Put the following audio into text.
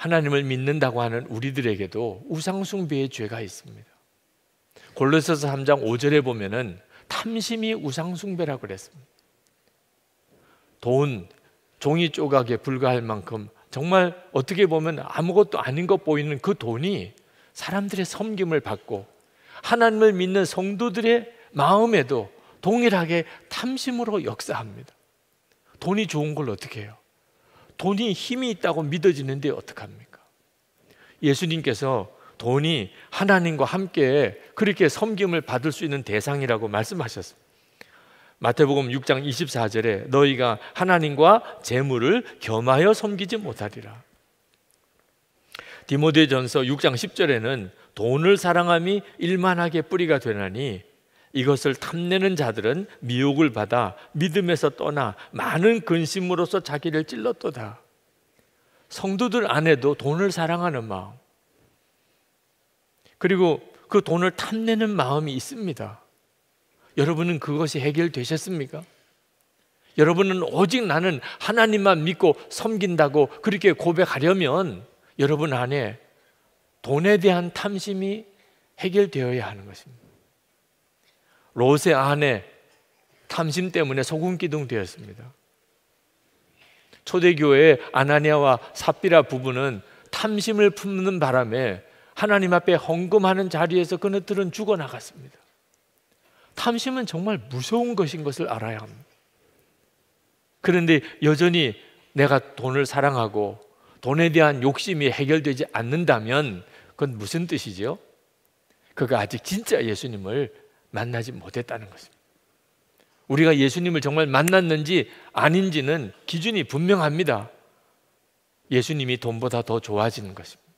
하나님을 믿는다고 하는 우리들에게도 우상숭배의 죄가 있습니다. 골로새서 3장 5절에 보면은 탐심이 우상숭배라고 그랬습니다. 돈, 종이 조각에 불과할 만큼 정말 어떻게 보면 아무것도 아닌 것 보이는 그 돈이 사람들의 섬김을 받고 하나님을 믿는 성도들의 마음에도 동일하게 탐심으로 역사합니다. 돈이 좋은 걸 어떻게 해요? 돈이 힘이 있다고 믿어지는데 어떡합니까? 예수님께서 돈이 하나님과 함께 그렇게 섬김을 받을 수 있는 대상이라고 말씀하셨습니다. 마태복음 6장 24절에 너희가 하나님과 재물을 겸하여 섬기지 못하리라. 디모데전서 6장 10절에는 돈을 사랑함이 일만하게 뿌리가 되나니 이것을 탐내는 자들은 미혹을 받아 믿음에서 떠나 많은 근심으로서 자기를 찔렀도다. 성도들 안에도 돈을 사랑하는 마음 그리고 그 돈을 탐내는 마음이 있습니다. 여러분은 그것이 해결되셨습니까? 여러분은 오직 나는 하나님만 믿고 섬긴다고 그렇게 고백하려면 여러분 안에 돈에 대한 탐심이 해결되어야 하는 것입니다. 롯의 아내 탐심 때문에 소금 기둥 되었습니다. 초대교회 아나니아와 삽비라 부부는 탐심을 품는 바람에 하나님 앞에 헌금하는 자리에서 그네들은 죽어나갔습니다. 탐심은 정말 무서운 것인 것을 알아야 합니다. 그런데 여전히 내가 돈을 사랑하고 돈에 대한 욕심이 해결되지 않는다면 그건 무슨 뜻이지 그가 아직 진짜 예수님을 만나지 못했다는 것입니다. 우리가 예수님을 정말 만났는지 아닌지는 기준이 분명합니다. 예수님이 돈보다 더 좋아지는 것입니다.